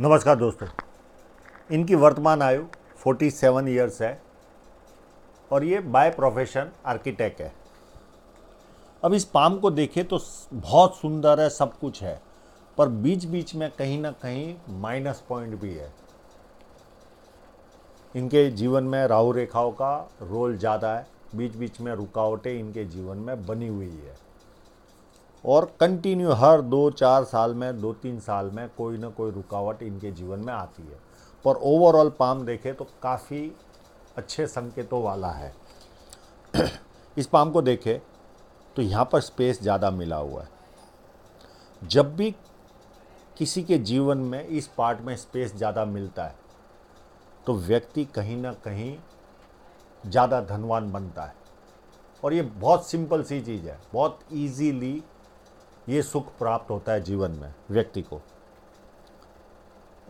नमस्कार दोस्तों इनकी वर्तमान आयु 47 ईयर्स है और ये बाय प्रोफेशन आर्किटेक्ट है अब इस पाम को देखें तो बहुत सुंदर है सब कुछ है पर बीच बीच में कहीं ना कहीं माइनस पॉइंट भी है इनके जीवन में राहु रेखाओं का रोल ज़्यादा है बीच बीच में रुकावटें इनके जीवन में बनी हुई है और कंटिन्यू हर दो चार साल में दो तीन साल में कोई ना कोई रुकावट इनके जीवन में आती है पर ओवरऑल पाम देखें तो काफ़ी अच्छे संकेतों वाला है इस पाम को देखें तो यहाँ पर स्पेस ज़्यादा मिला हुआ है जब भी किसी के जीवन में इस पार्ट में स्पेस ज़्यादा मिलता है तो व्यक्ति कहीं ना कहीं ज़्यादा धनवान बनता है और ये बहुत सिंपल सी चीज़ है बहुत इजीली ये सुख प्राप्त होता है जीवन में व्यक्ति को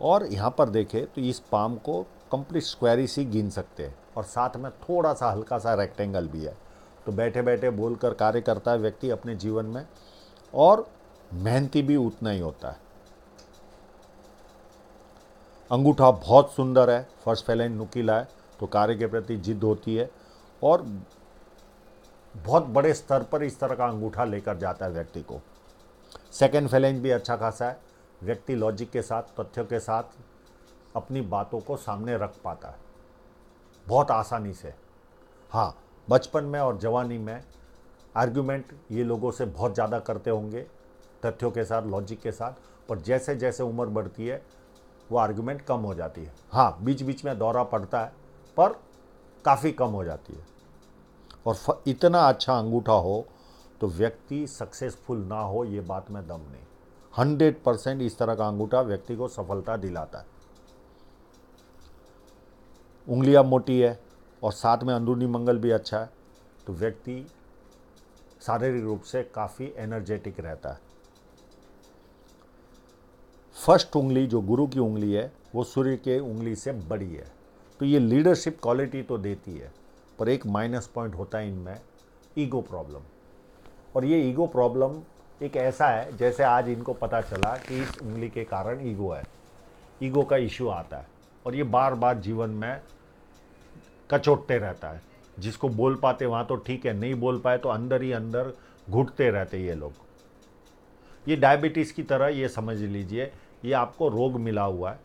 और यहाँ पर देखें तो इस पाम को कंप्लीट स्क्वायरी ही सी गिन सकते हैं और साथ में थोड़ा सा हल्का सा रेक्टेंगल भी है तो बैठे बैठे बोलकर कार्य करता है व्यक्ति अपने जीवन में और मेहनती भी उतना ही होता है अंगूठा बहुत सुंदर है फर्स्ट फैलाइन नुकीला है तो कार्य के प्रति जिद होती है और बहुत बड़े स्तर पर इस तरह का अंगूठा लेकर जाता है व्यक्ति को सेकेंड फैलेंज भी अच्छा खासा है व्यक्ति लॉजिक के साथ तथ्यों के साथ अपनी बातों को सामने रख पाता है बहुत आसानी से हाँ बचपन में और जवानी में आर्ग्यूमेंट ये लोगों से बहुत ज़्यादा करते होंगे तथ्यों के साथ लॉजिक के साथ और जैसे जैसे उम्र बढ़ती है वो आर्ग्यूमेंट कम हो जाती है हाँ बीच बीच में दौरा पड़ता है पर काफ़ी कम हो जाती है और इतना अच्छा अंगूठा हो तो व्यक्ति सक्सेसफुल ना हो ये बात में दम नहीं हंड्रेड परसेंट इस तरह का अंगूठा व्यक्ति को सफलता दिलाता है उंगलियां मोटी है और साथ में अंदरूनी मंगल भी अच्छा है तो व्यक्ति शारीरिक रूप से काफ़ी एनर्जेटिक रहता है फर्स्ट उंगली जो गुरु की उंगली है वो सूर्य के उंगली से बड़ी है तो ये लीडरशिप क्वालिटी तो देती है पर एक माइनस पॉइंट होता है इनमें ईगो प्रॉब्लम और ये ईगो प्रॉब्लम एक ऐसा है जैसे आज इनको पता चला कि इस उंगली के कारण ईगो है ईगो का इश्यू आता है और ये बार बार जीवन में कचोटते रहता है जिसको बोल पाते वहाँ तो ठीक है नहीं बोल पाए तो अंदर ही अंदर घुटते रहते ये लोग ये डायबिटीज़ की तरह ये समझ लीजिए ये आपको रोग मिला हुआ है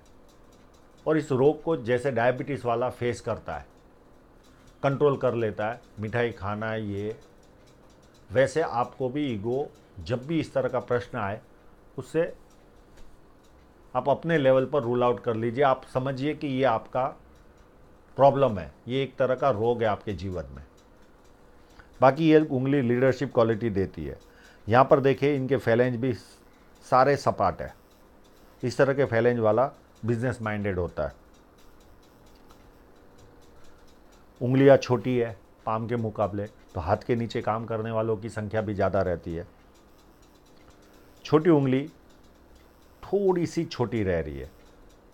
और इस रोग को जैसे डायबिटीज़ वाला फेस करता है कंट्रोल कर लेता है मिठाई खाना है ये वैसे आपको भी ईगो जब भी इस तरह का प्रश्न आए उससे आप अपने लेवल पर रूल आउट कर लीजिए आप समझिए कि ये आपका प्रॉब्लम है ये एक तरह का रोग है आपके जीवन में बाकी ये उंगली लीडरशिप क्वालिटी देती है यहाँ पर देखिए इनके फैलेंज भी सारे सपाट है इस तरह के फैलेंज वाला बिजनेस माइंडेड होता है उंगलियाँ छोटी है पाम के मुकाबले तो हाथ के नीचे काम करने वालों की संख्या भी ज़्यादा रहती है छोटी उंगली थोड़ी सी छोटी रह रही है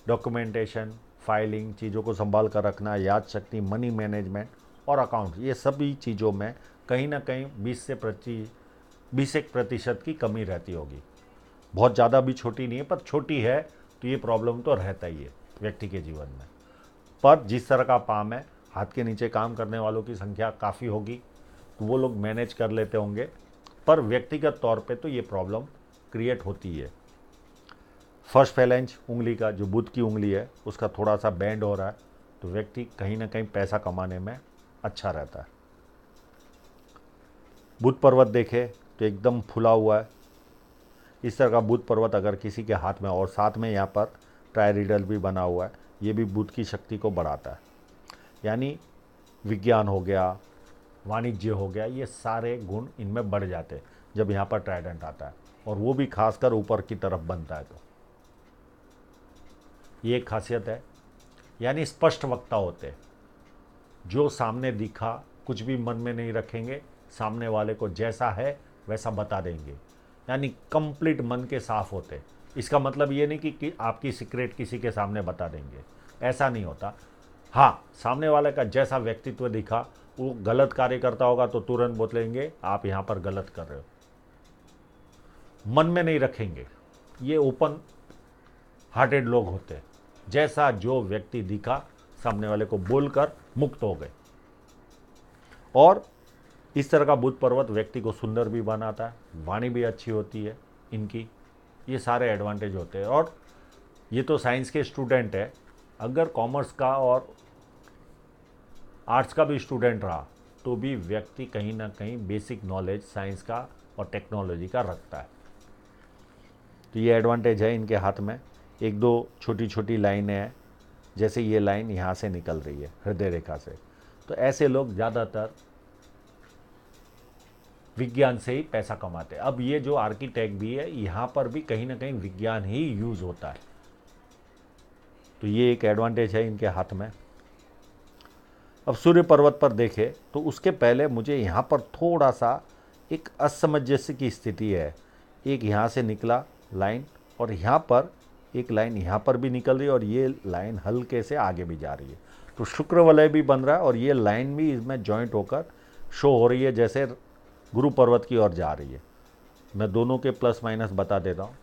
डॉक्यूमेंटेशन फाइलिंग चीज़ों को संभाल कर रखना याद शक्ति मनी मैनेजमेंट और अकाउंट ये सभी चीज़ों में कहीं ना कहीं बीस से पच्चीस बीस एक प्रतिशत की कमी रहती होगी बहुत ज़्यादा भी छोटी नहीं है पर छोटी है तो ये प्रॉब्लम तो रहता ही है व्यक्ति के जीवन में पर जिस तरह का पाम है हाथ के नीचे काम करने वालों की संख्या काफ़ी होगी तो वो लोग मैनेज कर लेते होंगे पर व्यक्तिगत तौर पे तो ये प्रॉब्लम क्रिएट होती है फर्स्ट फैलेंज उंगली का जो बुध की उंगली है उसका थोड़ा सा बैंड हो रहा है तो व्यक्ति कहीं ना कहीं पैसा कमाने में अच्छा रहता है बुध पर्वत देखे तो एकदम फुला हुआ है इस तरह का बुध पर्वत अगर किसी के हाथ में और साथ में यहाँ पर ट्रायरिडल भी बना हुआ है ये भी बुध की शक्ति को बढ़ाता है यानी विज्ञान हो गया वाणिज्य हो गया ये सारे गुण इनमें बढ़ जाते हैं जब यहाँ पर ट्राइडेंट आता है और वो भी खासकर ऊपर की तरफ बनता है तो ये एक खासियत है यानी स्पष्ट वक्ता होते जो सामने दिखा कुछ भी मन में नहीं रखेंगे सामने वाले को जैसा है वैसा बता देंगे यानी कंप्लीट मन के साफ होते इसका मतलब ये नहीं कि, कि आपकी सीक्रेट किसी के सामने बता देंगे ऐसा नहीं होता हाँ सामने वाले का जैसा व्यक्तित्व दिखा वो गलत कार्य करता होगा तो तुरंत बोलेंगे आप यहाँ पर गलत कर रहे हो मन में नहीं रखेंगे ये ओपन हार्टेड लोग होते हैं जैसा जो व्यक्ति दिखा सामने वाले को बोलकर मुक्त हो गए और इस तरह का बुद्ध पर्वत व्यक्ति को सुंदर भी बनाता है वाणी भी अच्छी होती है इनकी ये सारे एडवांटेज होते हैं और ये तो साइंस के स्टूडेंट है अगर कॉमर्स का और आर्ट्स का भी स्टूडेंट रहा तो भी व्यक्ति कहीं ना कहीं बेसिक नॉलेज साइंस का और टेक्नोलॉजी का रखता है तो ये एडवांटेज है इनके हाथ में एक दो छोटी छोटी लाइनें हैं जैसे ये लाइन यहाँ से निकल रही है हृदय रेखा से तो ऐसे लोग ज़्यादातर विज्ञान से ही पैसा कमाते हैं अब ये जो आर्किटेक्ट भी है यहाँ पर भी कहीं ना कहीं विज्ञान ही यूज़ होता है तो ये एक एडवांटेज है इनके हाथ में अब सूर्य पर्वत पर देखे तो उसके पहले मुझे यहाँ पर थोड़ा सा एक असमंजस्य की स्थिति है एक यहाँ से निकला लाइन और यहाँ पर एक लाइन यहाँ पर भी निकल रही है और ये लाइन हल्के से आगे भी जा रही है तो शुक्र वलय भी बन रहा है और ये लाइन भी इसमें जॉइंट होकर शो हो रही है जैसे गुरु पर्वत की ओर जा रही है मैं दोनों के प्लस माइनस बता देता हूँ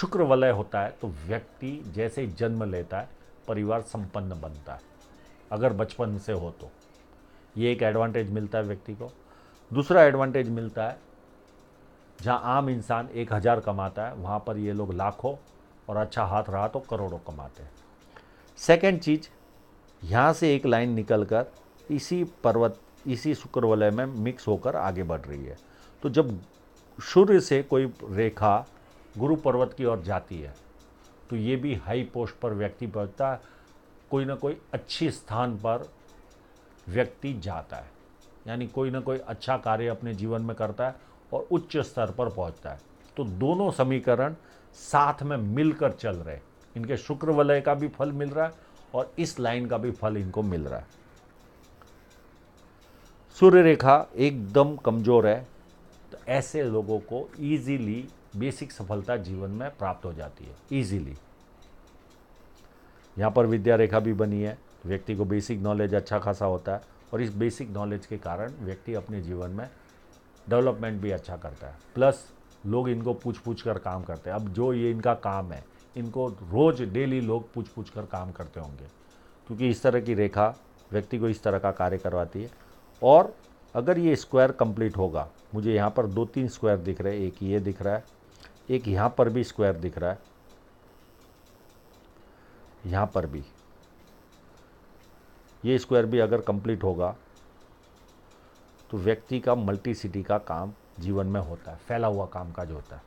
शुक्र वलय होता है तो व्यक्ति जैसे जन्म लेता है परिवार संपन्न बनता है अगर बचपन से हो तो ये एक एडवांटेज मिलता है व्यक्ति को दूसरा एडवांटेज मिलता है जहाँ आम इंसान एक हज़ार कमाता है वहाँ पर ये लोग लाखों और अच्छा हाथ रहा तो करोड़ों कमाते हैं सेकेंड चीज़ यहाँ से एक लाइन निकल कर इसी पर्वत इसी वलय में मिक्स होकर आगे बढ़ रही है तो जब सूर्य से कोई रेखा गुरु पर्वत की ओर जाती है तो ये भी हाई पोस्ट पर व्यक्ति पहुँचता है कोई ना कोई अच्छे स्थान पर व्यक्ति जाता है यानी कोई ना कोई अच्छा कार्य अपने जीवन में करता है और उच्च स्तर पर पहुंचता है तो दोनों समीकरण साथ में मिलकर चल रहे हैं इनके शुक्र वलय का भी फल मिल रहा है और इस लाइन का भी फल इनको मिल रहा है सूर्य रेखा एकदम कमज़ोर है तो ऐसे लोगों को ईजीली बेसिक सफलता जीवन में प्राप्त हो जाती है इजीली यहाँ पर विद्या रेखा भी बनी है व्यक्ति को बेसिक नॉलेज अच्छा खासा होता है और इस बेसिक नॉलेज के कारण व्यक्ति अपने जीवन में डेवलपमेंट भी अच्छा करता है प्लस लोग इनको पूछ पूछ कर काम करते हैं अब जो ये इनका काम है इनको रोज़ डेली लोग पूछ पूछ कर काम करते होंगे क्योंकि इस तरह की रेखा व्यक्ति को इस तरह का कार्य करवाती है और अगर ये स्क्वायर कंप्लीट होगा मुझे यहाँ पर दो तीन स्क्वायर दिख रहे हैं एक ये दिख रहा है एक यहाँ पर भी स्क्वायर दिख रहा है यहाँ पर भी ये स्क्वायर भी अगर कंप्लीट होगा तो व्यक्ति का मल्टी सिटी का काम जीवन में होता है फैला हुआ काम काज होता है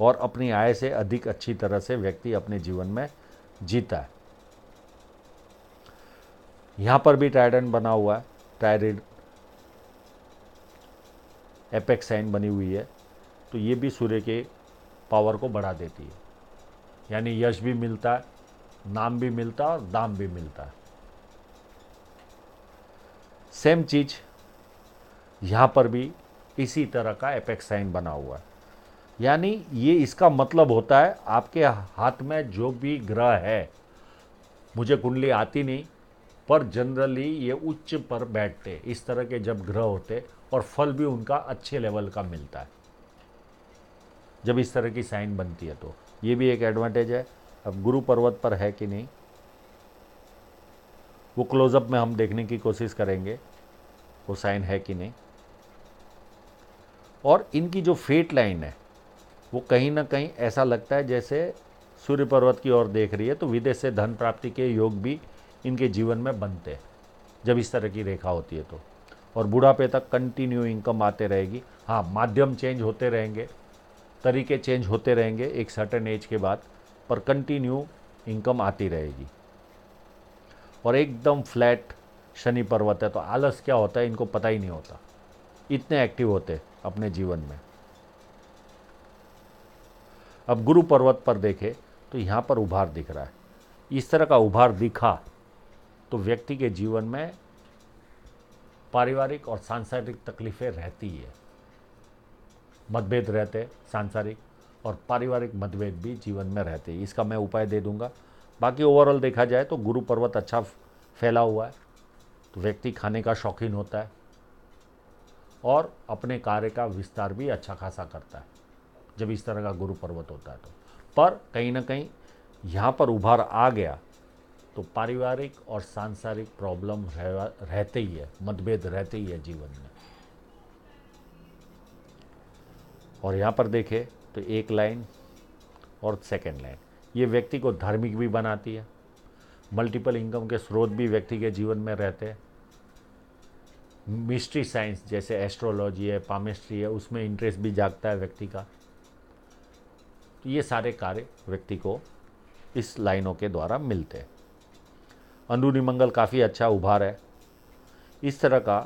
और अपनी आय से अधिक अच्छी तरह से व्यक्ति अपने जीवन में जीता है यहाँ पर भी ट्राइडन बना हुआ है ट्रायरिड एपेक्स साइन बनी हुई है तो ये भी सूर्य के पावर को बढ़ा देती है यानी यश भी मिलता है नाम भी मिलता है और दाम भी मिलता है सेम चीज यहाँ पर भी इसी तरह का एपेक्स साइन बना हुआ है यानी ये इसका मतलब होता है आपके हाथ में जो भी ग्रह है मुझे कुंडली आती नहीं पर जनरली ये उच्च पर बैठते इस तरह के जब ग्रह होते और फल भी उनका अच्छे लेवल का मिलता है जब इस तरह की साइन बनती है तो ये भी एक एडवांटेज है अब गुरु पर्वत पर है कि नहीं वो क्लोजअप में हम देखने की कोशिश करेंगे वो साइन है कि नहीं और इनकी जो फेट लाइन है वो कहीं ना कहीं ऐसा लगता है जैसे सूर्य पर्वत की ओर देख रही है तो विदेश से धन प्राप्ति के योग भी इनके जीवन में बनते हैं जब इस तरह की रेखा होती है तो और बुढ़ापे तक कंटिन्यू इनकम आते रहेगी हाँ माध्यम चेंज होते रहेंगे तरीके चेंज होते रहेंगे एक सर्टन एज के बाद पर कंटिन्यू इनकम आती रहेगी और एकदम फ्लैट शनि पर्वत है तो आलस क्या होता है इनको पता ही नहीं होता इतने एक्टिव होते अपने जीवन में अब गुरु पर्वत पर देखें तो यहाँ पर उभार दिख रहा है इस तरह का उभार दिखा तो व्यक्ति के जीवन में पारिवारिक और सांसारिक तकलीफ़ें रहती है मतभेद रहते सांसारिक और पारिवारिक मतभेद भी जीवन में रहते इसका मैं उपाय दे दूंगा बाकी ओवरऑल देखा जाए तो गुरु पर्वत अच्छा फैला हुआ है तो व्यक्ति खाने का शौकीन होता है और अपने कार्य का विस्तार भी अच्छा खासा करता है जब इस तरह का गुरु पर्वत होता है तो पर कहीं ना कहीं यहाँ पर उभार आ गया तो पारिवारिक और सांसारिक प्रॉब्लम रह, रहते ही है मतभेद रहते ही है जीवन में और यहाँ पर देखें तो एक लाइन और सेकेंड लाइन ये व्यक्ति को धार्मिक भी बनाती है मल्टीपल इनकम के स्रोत भी व्यक्ति के जीवन में रहते हैं मिस्ट्री साइंस जैसे एस्ट्रोलॉजी है पामिस्ट्री है उसमें इंटरेस्ट भी जागता है व्यक्ति का तो ये सारे कार्य व्यक्ति को इस लाइनों के द्वारा मिलते हैं अंदरूनी मंगल काफ़ी अच्छा उभार है इस तरह का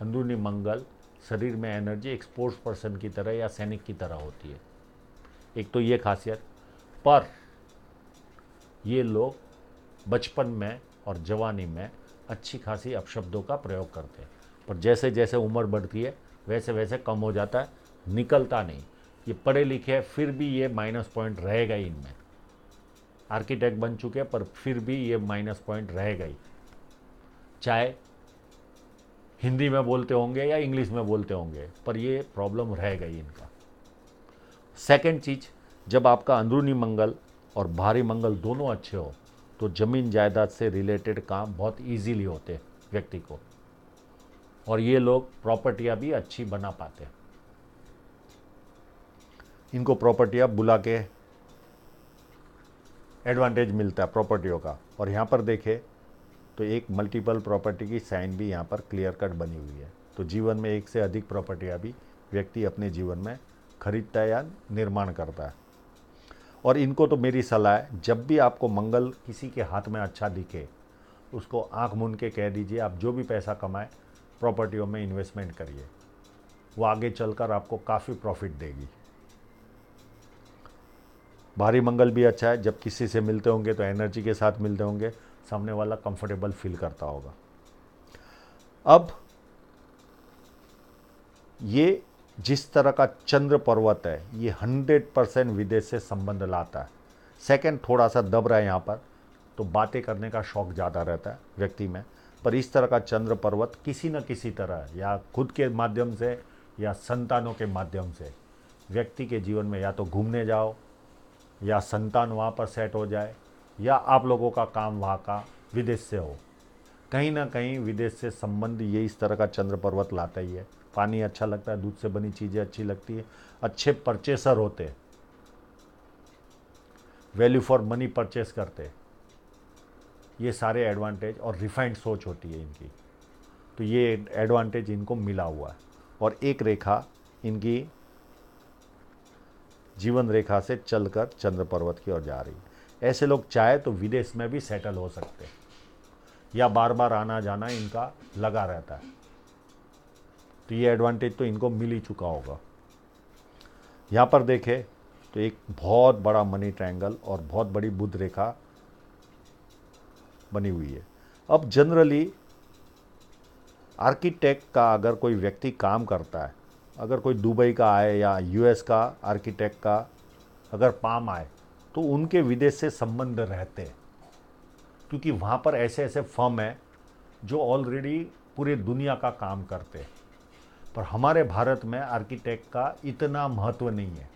अंदरूनी मंगल शरीर में एनर्जी एक स्पोर्ट्स पर्सन की तरह या सैनिक की तरह होती है एक तो ये खासियत पर ये लोग बचपन में और जवानी में अच्छी खासी अपशब्दों का प्रयोग करते हैं पर जैसे जैसे उम्र बढ़ती है वैसे वैसे कम हो जाता है निकलता नहीं ये पढ़े लिखे हैं फिर भी ये माइनस पॉइंट रहेगा ही इनमें आर्किटेक्ट बन चुके हैं पर फिर भी ये माइनस पॉइंट रहेगा ही चाहे हिंदी में बोलते होंगे या इंग्लिश में बोलते होंगे पर ये प्रॉब्लम रह गई इनका सेकंड चीज़ जब आपका अंदरूनी मंगल और बाहरी मंगल दोनों अच्छे हो तो ज़मीन जायदाद से रिलेटेड काम बहुत इजीली होते व्यक्ति को और ये लोग प्रॉपर्टियाँ भी अच्छी बना पाते इनको प्रॉपर्टियाँ बुला के एडवांटेज मिलता है प्रॉपर्टियों का और यहाँ पर देखें तो एक मल्टीपल प्रॉपर्टी की साइन भी यहाँ पर क्लियर कट बनी हुई है तो जीवन में एक से अधिक प्रॉपर्टियाँ भी व्यक्ति अपने जीवन में खरीदता है या निर्माण करता है और इनको तो मेरी सलाह है जब भी आपको मंगल किसी के हाथ में अच्छा दिखे उसको आंख मुन के कह दीजिए आप जो भी पैसा कमाएं प्रॉपर्टियों में इन्वेस्टमेंट करिए वो आगे चलकर आपको काफ़ी प्रॉफिट देगी भारी मंगल भी अच्छा है जब किसी से मिलते होंगे तो एनर्जी के साथ मिलते होंगे सामने वाला कंफर्टेबल फील करता होगा अब ये जिस तरह का चंद्र पर्वत है ये हंड्रेड परसेंट विदेश से संबंध लाता है सेकंड थोड़ा सा दब रहा है यहाँ पर तो बातें करने का शौक ज़्यादा रहता है व्यक्ति में पर इस तरह का चंद्र पर्वत किसी न किसी तरह या खुद के माध्यम से या संतानों के माध्यम से व्यक्ति के जीवन में या तो घूमने जाओ या संतान वहाँ पर सेट हो जाए या आप लोगों का काम वहाँ का विदेश से हो कहीं ना कहीं विदेश से संबंध ये इस तरह का चंद्र पर्वत लाता ही है पानी अच्छा लगता है दूध से बनी चीज़ें अच्छी लगती है अच्छे परचेसर होते वैल्यू फॉर मनी परचेस करते ये सारे एडवांटेज और रिफाइंड सोच होती है इनकी तो ये एडवांटेज इनको मिला हुआ है और एक रेखा इनकी जीवन रेखा से चलकर चंद्र पर्वत की ओर जा रही है ऐसे लोग चाहे तो विदेश में भी सेटल हो सकते हैं या बार बार आना जाना इनका लगा रहता है तो ये एडवांटेज तो इनको मिल ही चुका होगा यहाँ पर देखें तो एक बहुत बड़ा मनी ट्रायंगल और बहुत बड़ी बुद्ध रेखा बनी हुई है अब जनरली आर्किटेक्ट का अगर कोई व्यक्ति काम करता है अगर कोई दुबई का आए या यूएस का आर्किटेक्ट का अगर पाम आए तो उनके विदेश से संबंध रहते हैं क्योंकि वहाँ पर ऐसे ऐसे फर्म हैं जो ऑलरेडी पूरे दुनिया का काम करते हैं पर हमारे भारत में आर्किटेक्ट का इतना महत्व नहीं है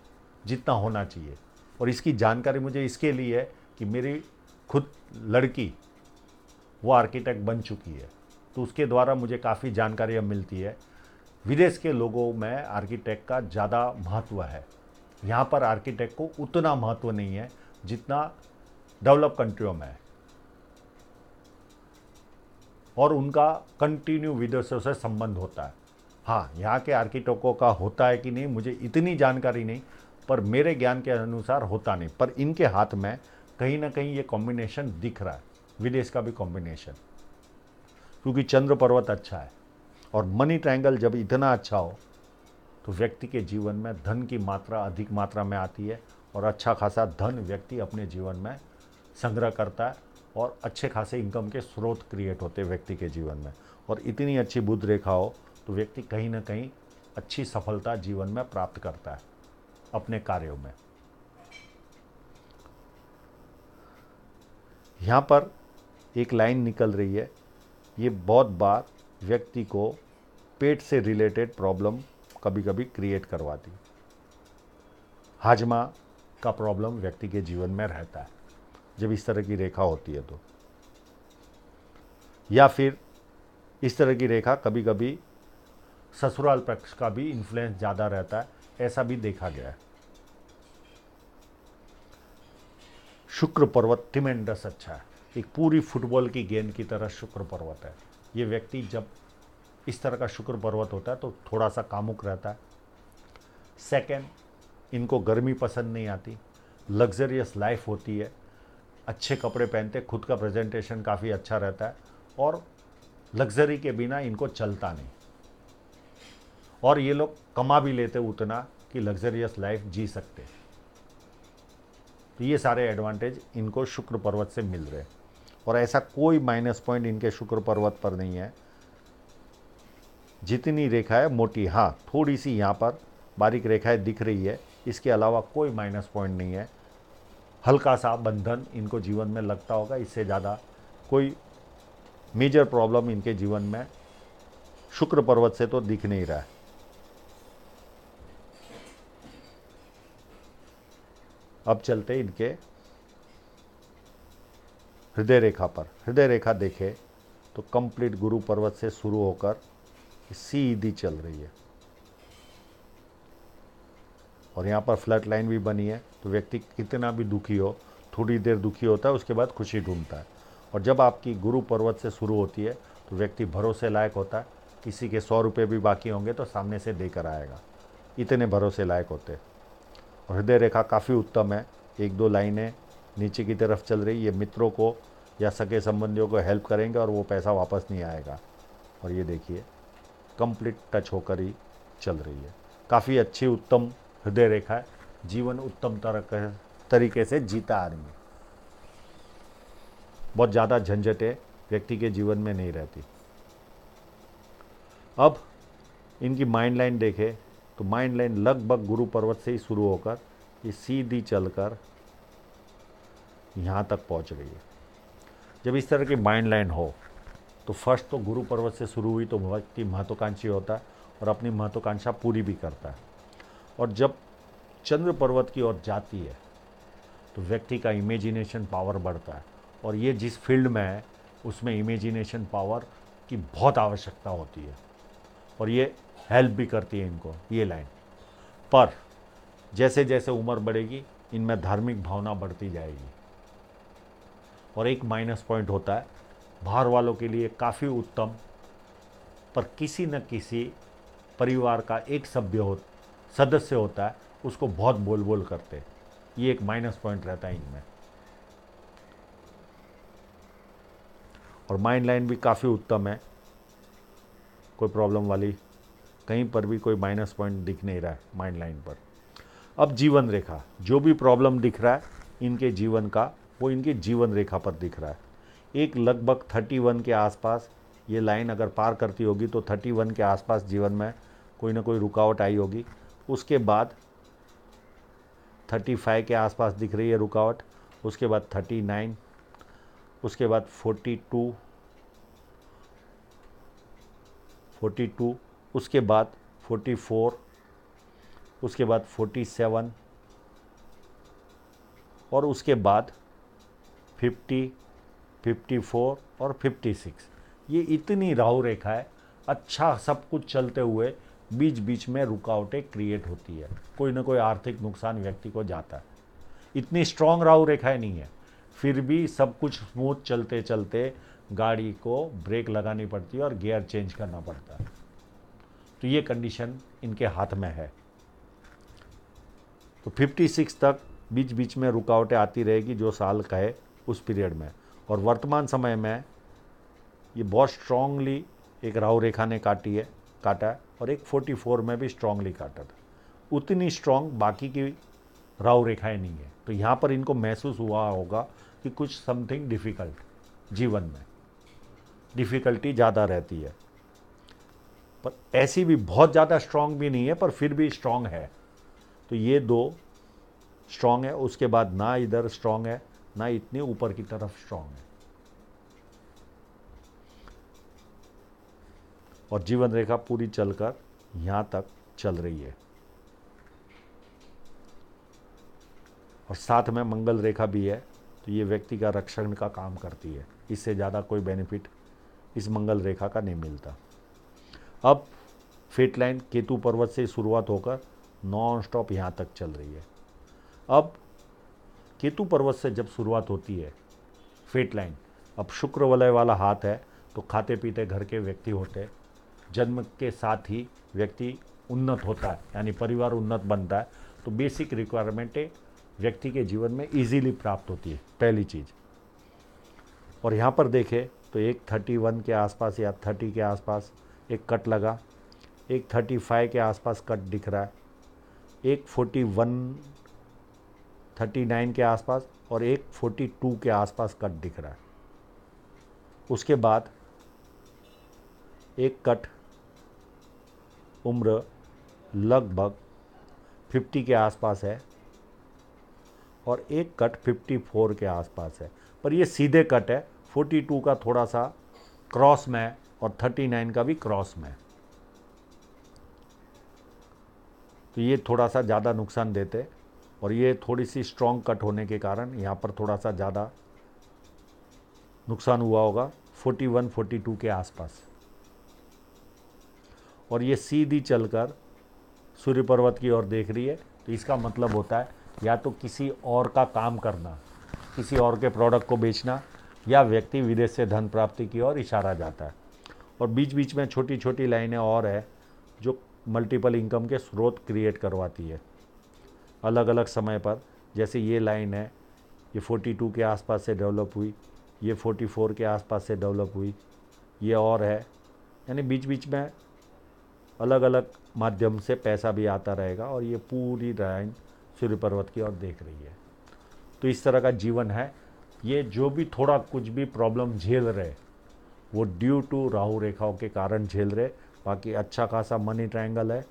जितना होना चाहिए और इसकी जानकारी मुझे इसके लिए है कि मेरी खुद लड़की वो आर्किटेक्ट बन चुकी है तो उसके द्वारा मुझे काफ़ी जानकारियाँ मिलती है विदेश के लोगों में आर्किटेक्ट का ज़्यादा महत्व है यहाँ पर आर्किटेक्ट को उतना महत्व नहीं है जितना डेवलप कंट्रियों में है और उनका कंटिन्यू विदेशों से संबंध होता है हाँ यहाँ के आर्किटेक्टों का होता है कि नहीं मुझे इतनी जानकारी नहीं पर मेरे ज्ञान के अनुसार होता नहीं पर इनके हाथ में कहीं ना कहीं ये कॉम्बिनेशन दिख रहा है विदेश का भी कॉम्बिनेशन क्योंकि चंद्र पर्वत अच्छा है और मनी ट्रायंगल जब इतना अच्छा हो तो व्यक्ति के जीवन में धन की मात्रा अधिक मात्रा में आती है और अच्छा खासा धन व्यक्ति अपने जीवन में संग्रह करता है और अच्छे खासे इनकम के स्रोत क्रिएट होते हैं व्यक्ति के जीवन में और इतनी अच्छी बुद्ध रेखा हो तो व्यक्ति कहीं ना कहीं अच्छी सफलता जीवन में प्राप्त करता है अपने कार्यों में यहाँ पर एक लाइन निकल रही है ये बहुत बार व्यक्ति को पेट से रिलेटेड प्रॉब्लम कभी कभी क्रिएट करवाती हाजमा का प्रॉब्लम व्यक्ति के जीवन में रहता है जब इस तरह की रेखा होती है तो या फिर इस तरह की रेखा कभी कभी ससुराल पक्ष का भी इन्फ्लुएंस ज़्यादा रहता है ऐसा भी देखा गया है शुक्र पर्वत टिमेंडस अच्छा है एक पूरी फुटबॉल की गेंद की तरह शुक्र पर्वत है ये व्यक्ति जब इस तरह का शुक्र पर्वत होता है तो थोड़ा सा कामुक रहता है सेकेंड इनको गर्मी पसंद नहीं आती लग्जरियस लाइफ होती है अच्छे कपड़े पहनते खुद का प्रेजेंटेशन काफ़ी अच्छा रहता है और लग्जरी के बिना इनको चलता नहीं और ये लोग कमा भी लेते उतना कि लग्जरियस लाइफ जी सकते तो ये सारे एडवांटेज इनको शुक्र पर्वत से मिल रहे हैं और ऐसा कोई माइनस पॉइंट इनके शुक्र पर्वत पर नहीं है जितनी रेखा है मोटी हाँ थोड़ी सी यहाँ पर बारीक रेखाएं दिख रही है इसके अलावा कोई माइनस पॉइंट नहीं है हल्का सा बंधन इनको जीवन में लगता होगा इससे ज़्यादा कोई मेजर प्रॉब्लम इनके जीवन में शुक्र पर्वत से तो दिख नहीं रहा है अब चलते इनके हृदय रेखा पर हृदय रेखा देखें तो कंप्लीट गुरु पर्वत से शुरू होकर सीधी चल रही है और यहाँ पर फ्लैट लाइन भी बनी है तो व्यक्ति कितना भी दुखी हो थोड़ी देर दुखी होता है उसके बाद खुशी ढूंढता है और जब आपकी गुरु पर्वत से शुरू होती है तो व्यक्ति भरोसे लायक होता है किसी के सौ रुपये भी बाकी होंगे तो सामने से देकर आएगा इतने भरोसे लायक होते हैं और हृदय रेखा काफ़ी उत्तम है एक दो लाइनें नीचे की तरफ चल रही ये मित्रों को या सके संबंधियों को हेल्प करेंगे और वो पैसा वापस नहीं आएगा और ये देखिए कंप्लीट टच होकर ही चल रही है काफ़ी अच्छी उत्तम हृदय रेखा है जीवन उत्तम तरीके से जीता आदमी बहुत ज़्यादा झंझटें व्यक्ति के जीवन में नहीं रहती अब इनकी माइंड लाइन देखें तो माइंड लाइन लगभग गुरु पर्वत से ही शुरू होकर ये सीधी चलकर यहाँ तक पहुँच गई है जब इस तरह की माइंड लाइन हो तो फर्स्ट तो गुरु पर्वत से शुरू हुई तो व्यक्ति महत्वाकांक्षी होता है और अपनी महत्वाकांक्षा पूरी भी करता है और जब चंद्र पर्वत की ओर जाती है तो व्यक्ति का इमेजिनेशन पावर बढ़ता है और ये जिस फील्ड में है उसमें इमेजिनेशन पावर की बहुत आवश्यकता होती है और ये हेल्प भी करती है इनको ये लाइन पर जैसे जैसे उम्र बढ़ेगी इनमें धार्मिक भावना बढ़ती जाएगी और एक माइनस पॉइंट होता है बाहर वालों के लिए काफ़ी उत्तम पर किसी न किसी परिवार का एक सभ्य हो सदस्य होता है उसको बहुत बोल बोल करते ये एक माइनस पॉइंट रहता है इनमें और माइंड लाइन भी काफ़ी उत्तम है कोई प्रॉब्लम वाली कहीं पर भी कोई माइनस पॉइंट दिख नहीं रहा है माइंड लाइन पर अब जीवन रेखा जो भी प्रॉब्लम दिख रहा है इनके जीवन का वो इनके जीवन रेखा पर दिख रहा है एक लगभग थर्टी वन के आसपास ये लाइन अगर पार करती होगी तो थर्टी वन के आसपास जीवन में कोई ना कोई रुकावट आई होगी उसके बाद थर्टी फाइव के आसपास दिख रही है रुकावट उसके बाद थर्टी नाइन उसके बाद फोर्टी टू फोर्टी टू उसके बाद फोर्टी फोर उसके बाद फोर्टी सेवन और उसके बाद फिफ्टी 54 और 56 ये इतनी राहु रेखा है अच्छा सब कुछ चलते हुए बीच बीच में रुकावटें क्रिएट होती है कोई ना कोई आर्थिक नुकसान व्यक्ति को जाता है इतनी स्ट्रांग राहु रेखाएं नहीं है फिर भी सब कुछ स्मूथ चलते चलते गाड़ी को ब्रेक लगानी पड़ती है और गियर चेंज करना पड़ता है तो ये कंडीशन इनके हाथ में है तो 56 तक बीच बीच में रुकावटें आती रहेगी जो साल का है उस पीरियड में और वर्तमान समय में ये बहुत स्ट्रांगली एक राहु रेखा ने काटी है काटा है और एक 44 में भी स्ट्रांगली काटा था उतनी स्ट्रांग बाकी की राहु रेखाएं नहीं है तो यहाँ पर इनको महसूस हुआ होगा कि कुछ समथिंग डिफ़िकल्ट जीवन में डिफ़िकल्टी ज़्यादा रहती है पर ऐसी भी बहुत ज़्यादा स्ट्रांग भी नहीं है पर फिर भी स्ट्रांग है तो ये दो स्ट्रांग है उसके बाद ना इधर स्ट्रांग है ना इतने ऊपर की तरफ स्ट्रांग है और जीवन रेखा पूरी चलकर यहां तक चल रही है और साथ में मंगल रेखा भी है तो ये व्यक्ति का रक्षण का काम करती है इससे ज़्यादा कोई बेनिफिट इस मंगल रेखा का नहीं मिलता अब फेट लाइन केतु पर्वत से शुरुआत होकर नॉन स्टॉप यहाँ तक चल रही है अब केतु पर्वत से जब शुरुआत होती है फेट लाइन अब शुक्र वलय वाला हाथ है तो खाते पीते घर के व्यक्ति होते जन्म के साथ ही व्यक्ति उन्नत होता है यानी परिवार उन्नत बनता है तो बेसिक रिक्वायरमेंटें व्यक्ति के जीवन में इजीली प्राप्त होती है पहली चीज़ और यहाँ पर देखें तो एक थर्टी वन के आसपास या थर्टी के आसपास एक कट लगा एक थर्टी फाइव के आसपास कट दिख रहा है एक फोर्टी वन थर्टी नाइन के आसपास और एक फोर्टी टू के आसपास कट दिख रहा है उसके बाद एक कट उम्र लगभग फिफ्टी के आसपास है और एक कट फिफ्टी फोर के आसपास है पर ये सीधे कट है फोर्टी टू का थोड़ा सा क्रॉस में है और नाइन का भी क्रॉस में है तो ये थोड़ा सा ज़्यादा नुकसान देते और ये थोड़ी सी स्ट्रॉन्ग कट होने के कारण यहाँ पर थोड़ा सा ज़्यादा नुकसान हुआ होगा 41, 42 के आसपास और ये सीधी चलकर सूर्य पर्वत की ओर देख रही है तो इसका मतलब होता है या तो किसी और का काम करना किसी और के प्रोडक्ट को बेचना या व्यक्ति विदेश से धन प्राप्ति की ओर इशारा जाता है और बीच बीच में छोटी छोटी लाइनें और है जो मल्टीपल इनकम के स्रोत क्रिएट करवाती है अलग अलग समय पर जैसे ये लाइन है ये 42 के आसपास से डेवलप हुई ये 44 के आसपास से डेवलप हुई ये और है यानी बीच बीच में अलग अलग माध्यम से पैसा भी आता रहेगा और ये पूरी लाइन सूर्य पर्वत की ओर देख रही है तो इस तरह का जीवन है ये जो भी थोड़ा कुछ भी प्रॉब्लम झेल रहे वो ड्यू टू राहु रेखाओं के कारण झेल रहे बाकी अच्छा खासा मनी ट्रायंगल है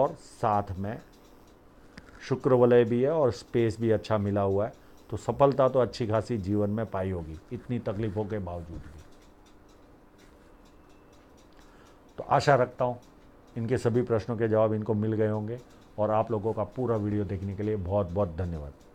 और साथ में शुक्र वलय भी है और स्पेस भी अच्छा मिला हुआ है तो सफलता तो अच्छी खासी जीवन में पाई होगी इतनी तकलीफ़ों के बावजूद भी तो आशा रखता हूँ इनके सभी प्रश्नों के जवाब इनको मिल गए होंगे और आप लोगों का पूरा वीडियो देखने के लिए बहुत बहुत धन्यवाद